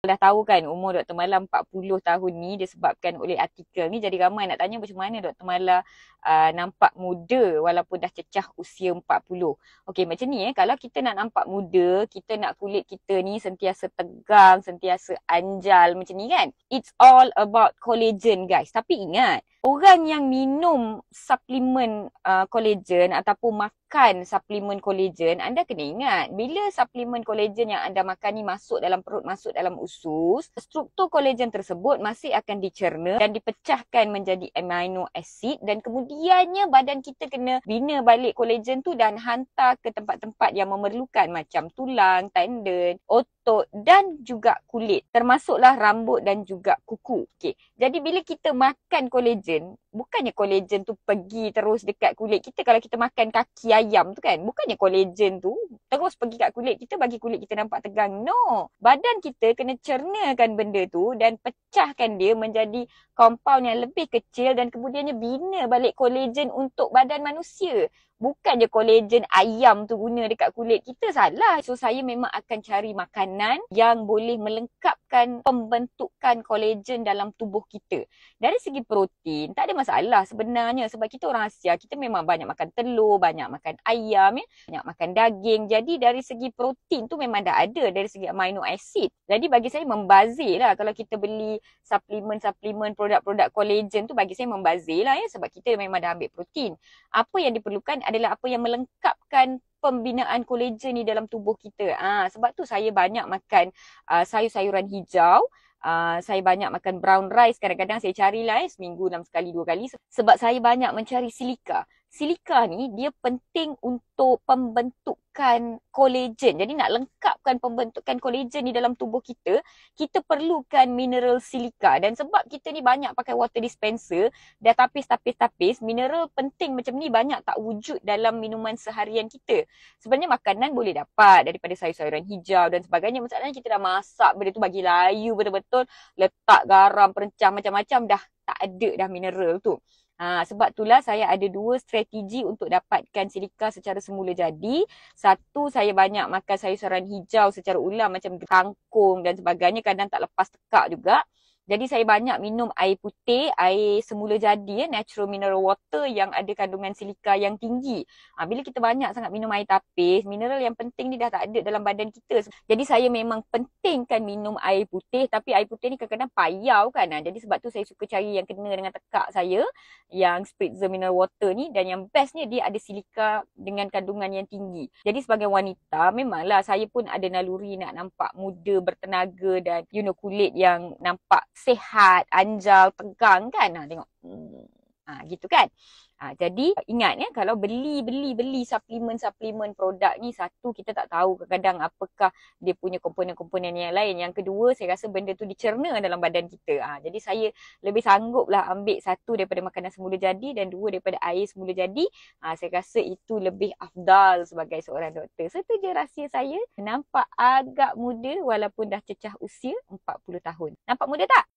dah tahu kan umur Dr. Mala 40 tahun ni disebabkan oleh artikel ni jadi ramai nak tanya macam mana Dr. Mala uh, nampak muda walaupun dah cecah usia 40. Okey macam ni eh kalau kita nak nampak muda, kita nak kulit kita ni sentiasa tegang, sentiasa anjal macam ni kan. It's all about collagen guys. Tapi ingat orang yang minum suplemen uh, collagen ataupun makan suplemen collagen anda kena ingat bila suplemen collagen yang anda makan ni masuk dalam perut masuk dalam usus struktur collagen tersebut masih akan dicerna dan dipecahkan menjadi amino acid dan kemudiannya badan kita kena bina balik collagen tu dan hantar ke tempat-tempat yang memerlukan macam tulang tendon otot bentuk dan juga kulit termasuklah rambut dan juga kuku. Okey. Jadi bila kita makan kolagen, bukannya kolagen tu pergi terus dekat kulit kita kalau kita makan kaki ayam tu kan. Bukannya kolagen tu terus pergi kat kulit kita bagi kulit kita nampak tegang. No. Badan kita kena cernakan benda tu dan pecahkan dia menjadi kompaun yang lebih kecil dan kemudiannya bina balik kolagen untuk badan manusia bukan je kolagen ayam tu guna dekat kulit kita salah. So saya memang akan cari makanan yang boleh melengkapkan pembentukan kolagen dalam tubuh kita. Dari segi protein tak ada masalah sebenarnya sebab kita orang Asia kita memang banyak makan telur, banyak makan ayam ya, banyak makan daging. Jadi dari segi protein tu memang dah ada dari segi amino acid. Jadi bagi saya membazir lah kalau kita beli suplemen-suplemen produk-produk kolagen tu bagi saya membazir lah ya sebab kita memang dah ambil protein. Apa yang diperlukan adalah apa yang melengkapkan pembinaan kolagen ni dalam tubuh kita. ha, sebab tu saya banyak makan uh, sayur-sayuran hijau. Uh, saya banyak makan brown rice kadang-kadang saya carilah eh, seminggu enam sekali dua kali sebab saya banyak mencari silika silika ni dia penting untuk pembentukan kolagen. Jadi nak lengkapkan pembentukan kolagen ni dalam tubuh kita, kita perlukan mineral silika. Dan sebab kita ni banyak pakai water dispenser, dah tapis-tapis-tapis, mineral penting macam ni banyak tak wujud dalam minuman seharian kita. Sebenarnya makanan boleh dapat daripada sayur-sayuran hijau dan sebagainya. Masalahnya kita dah masak benda tu bagi layu betul-betul, letak garam, perencah macam-macam, dah tak ada dah mineral tu. Ha, sebab itulah saya ada dua strategi untuk dapatkan silika secara semula jadi. Satu, saya banyak makan sayur-sayuran hijau secara ulang macam kangkung dan sebagainya. Kadang tak lepas tekak juga. Jadi saya banyak minum air putih, air semula jadi, eh, natural mineral water yang ada kandungan silika yang tinggi. Ha, bila kita banyak sangat minum air tapis, mineral yang penting ni dah tak ada dalam badan kita. Jadi saya memang pentingkan minum air putih tapi air putih ni kadang-kadang payau kan. Ha, jadi sebab tu saya suka cari yang kena dengan tekak saya, yang spritzer mineral water ni dan yang bestnya dia ada silika dengan kandungan yang tinggi. Jadi sebagai wanita memanglah saya pun ada naluri nak nampak muda, bertenaga dan you know kulit yang nampak sihat, anjal, tegang kan. Ha, tengok. Hmm. Ha, gitu kan. Ha, jadi ingat ya kalau beli beli beli suplemen suplemen produk ni satu kita tak tahu kadang-kadang apakah dia punya komponen-komponen yang lain. Yang kedua saya rasa benda tu dicerna dalam badan kita. Ha, jadi saya lebih sanggup lah ambil satu daripada makanan semula jadi dan dua daripada air semula jadi. Ha, saya rasa itu lebih afdal sebagai seorang doktor. Itu je rahsia saya nampak agak muda walaupun dah cecah usia 40 tahun. Nampak muda tak?